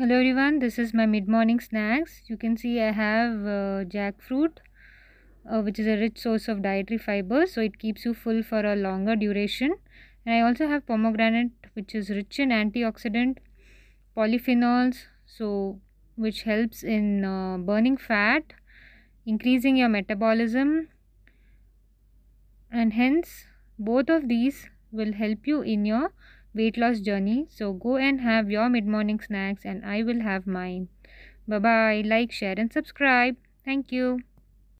hello everyone this is my mid-morning snacks you can see i have uh, jackfruit uh, which is a rich source of dietary fiber so it keeps you full for a longer duration and i also have pomegranate which is rich in antioxidant polyphenols so which helps in uh, burning fat increasing your metabolism and hence both of these will help you in your weight loss journey. So go and have your mid morning snacks, and I will have mine. Bye bye. Like, share, and subscribe. Thank you.